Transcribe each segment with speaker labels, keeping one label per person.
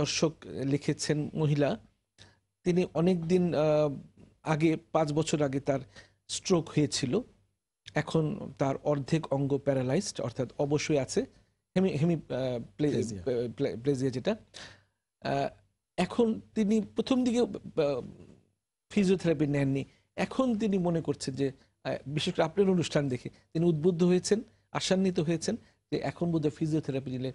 Speaker 1: দর্শক লিখেছেন মহিলা তিনি অনেক দিন আগে পাঁচ বছর আগে তার স্ট্রোক হয়েছিল এখন তার অর্ধেক অঙ্গ প্যারালাইজড অর্থাৎ অবশ্যই আছে হেমি হেমি প্লেজিয়া যেটা এখন তিনি প্রথম দিকে ফিজিওথেরাপি নেননি এখন তিনি মনে করছেন যে বিশেষ করে আপনার অনুষ্ঠান দেখে তিনি উদ্বুদ্ধ হয়েছেন আশান্বিত হয়েছেন যে এখন বোধহয় ফিজিওথেরাপি নিলে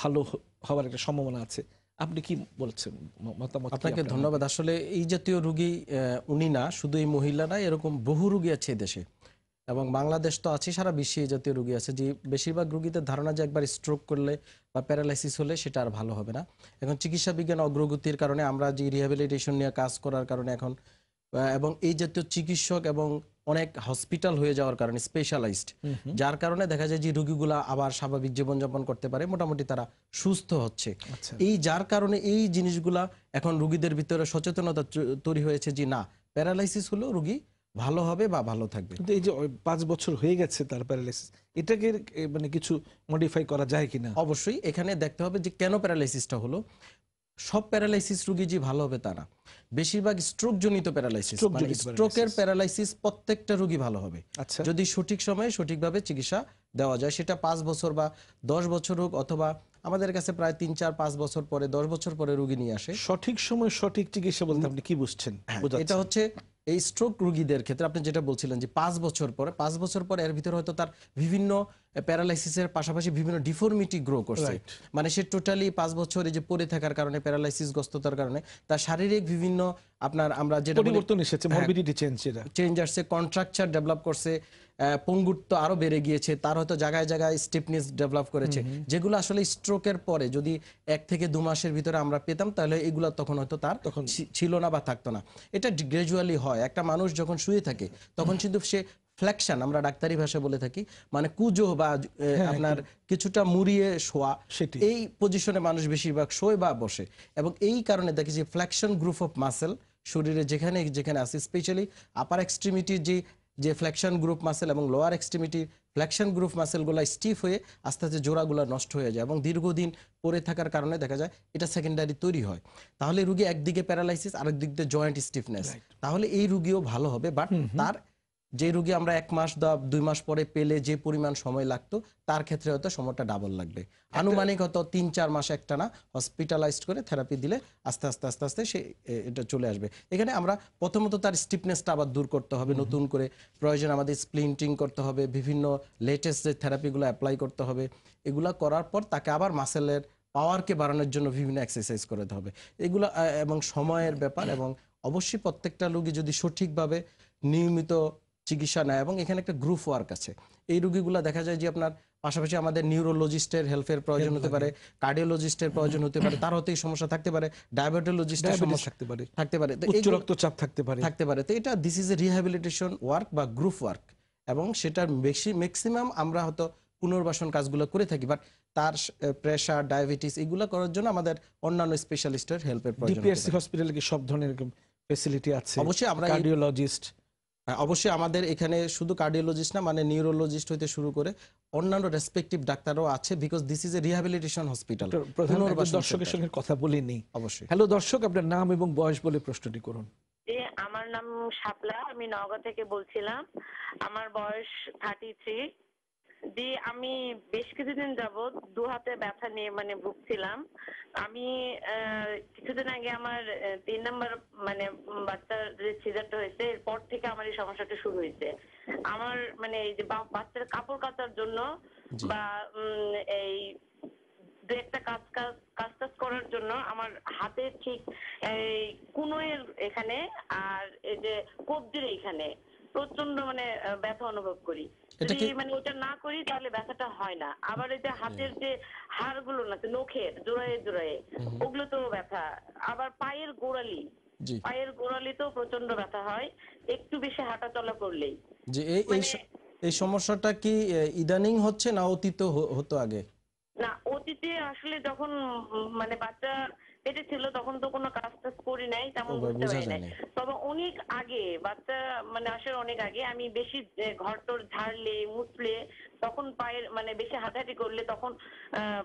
Speaker 1: ভালো হওয়ার একটা সম্ভাবনা আছে আপনি কি বলছেন মতামত আপনাকে ধন্যবাদ আসলে এই জাতীয় রুগী উনি না শুধু এই মহিলারা এরকম বহু রুগী আছে দেশে এবং বাংলাদেশ তো আছে সারা বিশ্বে এই জাতীয় রুগী আছে যে বেশিরভাগ রুগীদের ধারণা যে একবার স্ট্রোক করলে বা প্যারালাইসিস হলে সেটা আর ভালো হবে না এখন চিকিৎসা বিজ্ঞান অগ্রগতির কারণে আমরা যে রিহ্যাবিলিটেশন নিয়ে কাজ করার কারণে এখন এবং এই জাতীয় চিকিৎসক এবং অনেক হসপিটাল হয়ে যাওয়ার কারণে স্পেশালাইজড যার কারণে দেখা যায় যে রোগীগুলা আবার স্বাভাবিক জীবনযাপন করতে পারে মোটামুটি তারা সুস্থ হচ্ছে আচ্ছা। এই যার কারণে এই জিনিসগুলা এখন রুগীদের ভিতরে সচেতনতা তৈরি হয়েছে যে না প্যারালাইসিস হলো রুগী ভালো হবে বা ভালো থাকবে কিন্তু এই যে পাঁচ বছর হয়ে গেছে তার প্যারালাইসিস এটাকে মানে কিছু মডিফাই করা যায় কিনা অবশ্যই এখানে দেখতে হবে যে কেন প্যারালাইসিসটা হলো সব প্যারালাইসিস রুগী যে ভালো হবে তারা বেশিরভাগ স্ট্রোক জনিত প্যারালাইসিস মানে স্ট্রোকের প্যারালাইসিস প্রত্যেকটা রুগী ভালো হবে আচ্ছা। যদি সঠিক সময়ে সঠিকভাবে চিকিৎসা দেওয়া যায় সেটা পাঁচ বছর বা দশ বছর হোক অথবা আমাদের কাছে প্রায় তিন চার পাঁচ বছর পরে দশ বছর পরে রুগী নিয়ে আসে সঠিক সময় সঠিক চিকিৎসা বলতে আপনি কি বুঝছেন হ্যাঁ, এটা হচ্ছে এই স্ট্রোক রুগীদের ক্ষেত্রে আপনি যেটা বলছিলেন যে পাঁচ বছর পরে পাঁচ বছর পরে এর ভিতরে হয়তো তার বিভিন্ন প্যারালাইসিসের পাশাপাশি বিভিন্ন ডিফর্মিটি গ্রো করছে মানে সে টোটালি পাঁচ বছর এই যে পড়ে থাকার কারণে প্যারালাইসিস গ্রস্ততার কারণে তার শারীরিক বিভিন্ন আপনার আমরা যেটা পরিবর্তন এসেছে মরবিডিটি চেঞ্জ সেটা চেঞ্জ আসছে কন্ট্রাকচার ডেভেলপ করছে পঙ্গুত্ব আরো বেড়ে গিয়েছে তার হয়তো জায়গায় জায়গায় স্টিফনেস ডেভেলপ করেছে যেগুলো আসলে স্ট্রোকের পরে যদি এক থেকে দু মাসের ভিতরে আমরা পেতাম তাহলে এগুলো তখন হয়তো তার তখন ছিল না বা থাকতো না এটা গ্র্যাজুয়ালি হয় একটা মানুষ যখন শুয়ে থাকে তখন কিন্তু সে ফ্ল্যাকশন আমরা ডাক্তারি ভাষা বলে থাকি মানে কুজো বা হ্যাঁ, হ্যাঁ, আপনার কিছুটা মুড়িয়ে শোয়া এই পজিশনে মানুষ বেশিরভাগ শোয় বা বসে এবং এই কারণে দেখি যে ফ্ল্যাকশন গ্রুপ অফ মাসেল শরীরে যেখানে যেখানে আছে স্পেশালি আপার এক্সট্রিমিটির যে যে ফ্ল্যাকশন গ্রুপ মাসেল এবং লোয়ার এক্সট্রিমিটির ফ্ল্যাকশন গ্রুপ মাসেলগুলো স্টিফ হয়ে আস্তে আস্তে জোড়াগুলো নষ্ট হয়ে যায় এবং দীর্ঘদিন পরে থাকার কারণে দেখা যায় এটা সেকেন্ডারি তৈরি হয় তাহলে রুগী একদিকে প্যারালাইসিস আরেক দিক দিয়ে জয়েন্ট স্টিফনেস তাহলে এই রুগীও ভালো হবে বাট তার যে রুগী আমরা এক মাস বা দুই মাস পরে পেলে যে পরিমাণ সময় লাগতো তার ক্ষেত্রে হয়তো সময়টা ডাবল লাগবে আনুমানিক হয়তো তিন চার মাস একটা না হসপিটালাইজড করে থেরাপি দিলে আস্তে আস্তে আস্তে আস্তে সে এটা চলে আসবে এখানে আমরা প্রথমত তার স্টিফনেসটা আবার দূর করতে হবে নতুন করে প্রয়োজন আমাদের স্প্লিন্টিং করতে হবে বিভিন্ন লেটেস্ট যে থেরাপিগুলো অ্যাপ্লাই করতে হবে এগুলো করার পর তাকে আবার মাসেলের পাওয়ারকে বাড়ানোর জন্য বিভিন্ন এক্সারসাইজ করতে হবে এগুলো এবং সময়ের ব্যাপার এবং অবশ্যই প্রত্যেকটা রোগী যদি সঠিকভাবে নিয়মিত চিকিৎসা নেয় এবং এখানে একটা গ্রুপ ওয়ার্ক আছে এই রুগীগুলো দেখা যায় যে আপনার পাশাপাশি আমাদের নিউরোলজিস্টের হেল্পের প্রয়োজন হতে পারে কার্ডিওলজিস্টের প্রয়োজন হতে পারে তার হতেই সমস্যা থাকতে পারে ডায়াবেটোলজিস্টের সমস্যা থাকতে পারে থাকতে পারে উচ্চ রক্তচাপ থাকতে পারে থাকতে পারে তো এটা this is a rehabilitation work বা গ্রুপ ওয়ার্ক এবং সেটার বেশি ম্যাক্সিমাম আমরা হয়তো পুনর্বাসন কাজগুলো করে থাকি বাট তার প্রেশার ডায়াবেটিস এগুলো করার জন্য আমাদের অন্যান্য স্পেশালিস্টের হেল্পের প্রয়োজন ডিপিএসসি হসপিটালে কি সব ধরনের ফেসিলিটি আছে অবশ্যই আমরা কার্ডিওলজিস্ট অবশ্যই আমাদের এখানে শুধু কার্ডিওলজিস্ট না মানে নিউরোলজিস্ট হইতে শুরু করে অন্যান্য রেসপেক্টিভ ডাক্তারও আছে because this is a rehabilitation hospital দর্শকের সঙ্গে কথা বলিনি অবশ্যই হ্যালো দর্শক আপনার নাম এবং বয়স বলে প্রশ্নটি করুন
Speaker 2: আমার নাম শাপলা আমি নওগাঁ থেকে বলছিলাম আমার বয়স থার্টি থ্রি যে আমি বেশ কিছুদিন যাবৎ দু হাতে ব্যথা নিয়ে মানে ভুগছিলাম আমি কিছুদিন আগে আমার তিন নম্বর মানে বাচ্চার যে সিজারটা হয়েছে এরপর থেকে আমার এই সমস্যাটা শুরু হয়েছে আমার মানে এই যে বাচ্চার কাপড় কাচার জন্য বা এই দু একটা কাজ কাজ টাজ করার জন্য আমার হাতের ঠিক এই কুনোয়ের এখানে আর এই যে কবজির এইখানে প্রচন্ড মানে ব্যথা অনুভব করি মানে ওটা না করি তাহলে ব্যথাটা হয় না আবার এই যে হাতের যে হাড়গুলো না জোড়ায়ে জোড়ায়ে ওগুলো তো ব্যথা আবার পায়ের গোড়ালি পায়ের গোড়ালিতেও প্রচন্ড ব্যথা হয় একটু বেশি হাঁটা চলা করলেই
Speaker 1: যে এই এই মানে- সমস্যাটা কি ইদানিং হচ্ছে না অতীত হতো আগে
Speaker 2: না অতীতে আসলে যখন মানে বাচ্চা পেটে ছিল তখন তো কোনো কাজ টাজ করি নাই তেমন বুঝতে পারি নাই তবে অনেক আগে বাচ্চা মানে আসার অনেক আগে আমি বেশি ঘর টোর ঝাড়লে মুছলে তখন পায়ের মানে বেশি হাঁটাহাঁটি করলে তখন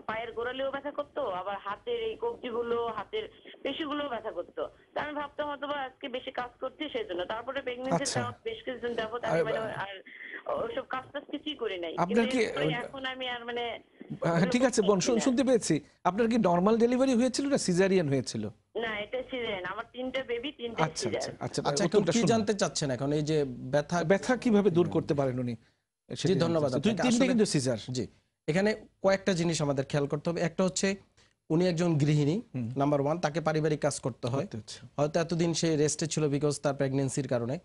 Speaker 2: পায়ের গোড়ালেও ব্যথা করতো আবার হাতের এই কবজি গুলো হাতের পেশিগুলোও ব্যথা করতো তা আমি ভাবতাম হয়তো আজকে বেশি কাজ করছি সেই জন্য তারপরে প্রেগনেন্সি আচ্ছা। বেশ কিছুদিন যাবো আমি মানে আর ওসব কাজ টাজ কিছুই করি নাই এখন আমি আর মানে
Speaker 1: হ্যাঁ, হ্যাঁ, ঠিক আছে বোন শুনতে পেয়েছি আপনার কি নর্মাল ডেলিভারি হয়েছিল না সিজারিয়ান হয়েছিল
Speaker 2: না এটা সিজারিয়ান আমার তিনটা বেবি তিনটা আচ্ছা আচ্ছা আচ্ছা, আচ্ছা কি
Speaker 1: জানতে চাচ্ছেন এখন এই যে ব্যথা ব্যথা কিভাবে দূর করতে পারেন উনি জি ধন্যবাদ তিনটা কিন্তু সিজার জি এখানে কয়েকটা জিনিস আমাদের খেয়াল করতে হবে একটা হচ্ছে উনি একজন গৃহিণী নাম্বার ওয়ান তাকে পারিবারিক কাজ করতে হয় হয়তো এতদিন সে রেস্টে ছিল বিকজ তার প্রেগনেন্সির কারণে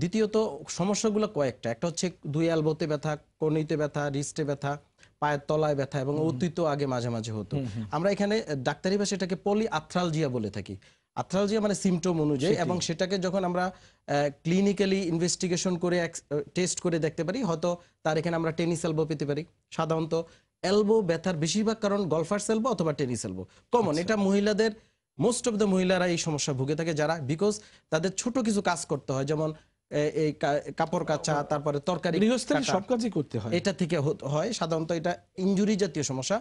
Speaker 1: দ্বিতীয়ত সমস্যাগুলো কয়েকটা একটা হচ্ছে দুই অ্যালবোতে ব্যথা কর্নিতে ব্যথা রিস্টে ব্যথা পায়ের তলায় ব্যথা এবং অতীত আগে মাঝে মাঝে হতো আমরা এখানে ডাক্তারি ভাষা এটাকে পলি আথ্রালজিয়া বলে থাকি আথ্রালজিয়া মানে সিমটম অনুযায়ী এবং সেটাকে যখন আমরা ক্লিনিক্যালি ইনভেস্টিগেশন করে টেস্ট করে দেখতে পারি হয়তো তার এখানে আমরা টেনিস এলবো পেতে পারি সাধারণত এলবো ব্যথার বেশিরভাগ কারণ গলফার্স এলবো অথবা টেনিস এলবো কমন এটা মহিলাদের মোস্ট অব দ্য মহিলারা এই সমস্যা ভুগে থাকে যারা বিকজ তাদের ছোট কিছু কাজ করতে হয় যেমন এই কাপড় কাচা তারপরে তরকারি সব কাজই করতে হয় এটা থেকে হয় সাধারণত এটা ইঞ্জুরি জাতীয় সমস্যা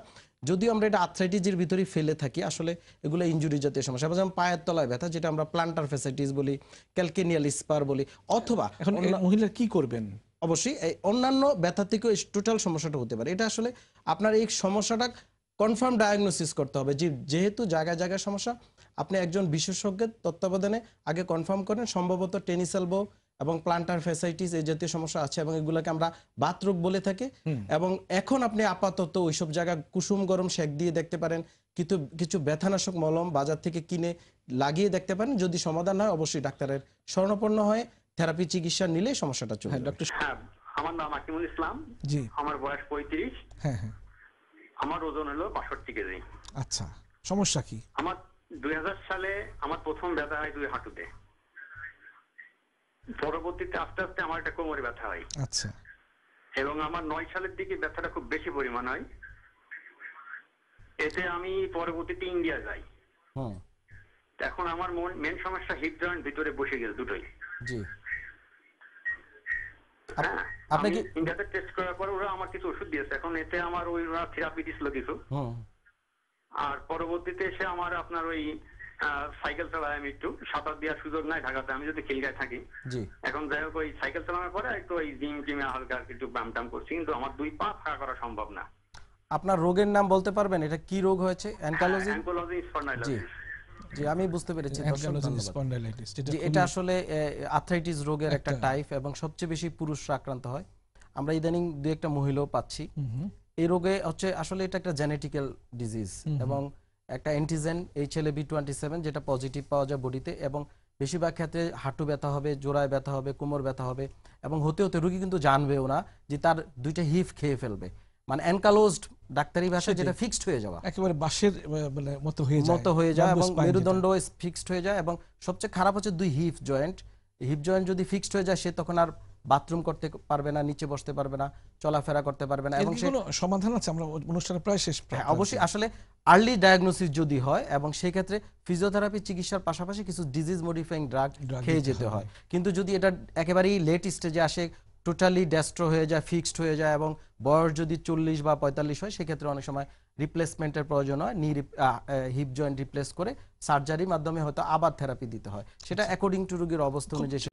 Speaker 1: যদিও আমরা এটা আর্থ্রাইটিসের ভিতরে ফেলে থাকি আসলে এগুলো ইঞ্জুরি জাতীয় সমস্যা যেমন পায়ের তলায় ব্যথা যেটা আমরা প্লান্টার ফেসাইটিস বলি ক্যালকেনিয়াল স্পার বলি অথবা এখন মহিলা কি করবেন অবশ্যই এই অন্যান্য ব্যথা থেকেও টোটাল সমস্যাটা হতে পারে এটা আসলে আপনার এই সমস্যাটা কনফার্ম ডায়াগনোসিস করতে হবে যে যেহেতু জায়গায় জায়গায় সমস্যা আপনি একজন বিশেষজ্ঞের তত্ত্বাবধানে আগে কনফার্ম করেন সম্ভবত টেনিস এলবো এবং প্লান্টার ফ্যাসাইটিস এই জাতীয় সমস্যা আছে এবং এগুলোকে আমরা বাতরোগ বলে থাকি এবং এখন আপনি আপাতত ওইসব জায়গা কুসুম গরম শেক দিয়ে দেখতে পারেন কিন্তু কিছু ব্যথানাশক মলম বাজার থেকে কিনে লাগিয়ে দেখতে পারেন যদি সমাধান হয় অবশ্যই ডাক্তারের স্বর্ণপন্ন হয় থেরাপি চিকিৎসা নিলে সমস্যাটা চলে ডক্টর হ্যাঁ, হ্যাঁ, আমার নাম আকিমুল ইসলাম জি আমার বয়স পঁয়ত্রিশ হ্যাঁ হ্যাঁ আমার ওজন হলো বাষট্টি কেজি আচ্ছা সমস্যা কি আমার দুই সালে আমার প্রথম ব্যথা হয় দুই হাঁটুতে পরবর্তীতে আস্তে আস্তে আমার একটা কোমরে ব্যথা হয় আচ্ছা এবং আমার নয় সালের দিকে ব্যথাটা খুব বেশি পরিমাণ হয় এতে আমি পরবর্তীতে ইন্ডিয়া যাই এখন আমার মেন সমস্যা হিপ জয়েন্ট ভিতরে বসে গেছে দুটোই জি হ্যাঁ, আপনি কি ইন্ডিয়াতে টেস্ট করার পর ওরা আমার কিছু ওষুধ দিয়েছে এখন এতে আমার ওই ওরা থেরাপি দিছিল কিছু আর পরবর্তীতে এসে আমার আপনার ওই সাইকেল চালাই আমি একটু সাঁতার দেওয়ার সুযোগ নাই ঢাকাতে আমি যদি খেলিটায় থাকি এখন যাই হোক ওই সাইকেল চালানোর পরে একটু ওই জিম টিমে হালকা একটু ব্যায়াম টাম করছি কিন্তু আমার দুই পা ফাঁকা করা সম্ভব না আপনার রোগের নাম বলতে পারবেন এটা কি রোগ হয়েছে অ্যানকালোজি অ্যানকালোজি স্পন্ডাইলাইটিস জি আমি বুঝতে পেরেছি স্পন্ডাইলাইটিস এটা আসলে আর্থ্রাইটিস রোগের একটা টাইপ এবং সবচেয়ে বেশি পুরুষরা আক্রান্ত হয় আমরা ইদানিং দুই একটা মহিলাও পাচ্ছি এই রোগে হচ্ছে আসলে এটা একটা জেনেটিক্যাল ডিজিজ এবং একটা antigen HLA B twenty seven যেটা পজিটিভ পাওয়া যায় বডিতে এবং বেশিরভাগ ক্ষেত্রে হাঁটু ব্যথা হবে জোড়ায় ব্যথা হবে কোমর ব্যথা হবে এবং হতে হতে রুগী কিন্তু জানবেও না যে তার দুইটা হিফ খেয়ে ফেলবে মানে অ্যানকালোজড ডাক্তারি ভাষায় যেটা ফিক্সড হয়ে যাওয়া একেবারে বাঁশের মানে মতো হয়ে যায় মতো হয়ে যায় এবং মেরুদণ্ড ফিক্সড হয়ে যায় এবং সবচেয়ে খারাপ হচ্ছে দুই হিপ জয়েন্ট হিপ জয়েন্ট যদি ফিক্সড হয়ে যায় সে তখন আর বাথরুম করতে পারবে না নিচে বসতে পারবে না চলাফেরা করতে পারবে না এবং সমাধান আছে আমরা অনুষ্ঠানের প্রায় শেষ হ্যাঁ, অবশ্যই আসলে আর্লি ডায়াগনোসিস যদি হয় এবং সেই ক্ষেত্রে ফিজিওথেরাপি চিকিৎসার পাশাপাশি কিছু ডিজিজ মডিফাইং ড্রাগ খেয়ে যেতে হয় কিন্তু যদি এটা একেবারেই লেট স্টেজে আসে টোটালি ডেস্ট্রো হয়ে যায় ফিক্সড হয়ে যায় এবং বয়স যদি চল্লিশ বা পঁয়তাল্লিশ হয় সেক্ষেত্রে অনেক সময় রিপ্লেসমেন্টের প্রয়োজন হয় নি হিপ জয়েন্ট রিপ্লেস করে সার্জারির মাধ্যমে হয়তো আবার থেরাপি দিতে হয় সেটা অ্যাকর্ডিং টু রুগীর অবস্থা অনুযায়ী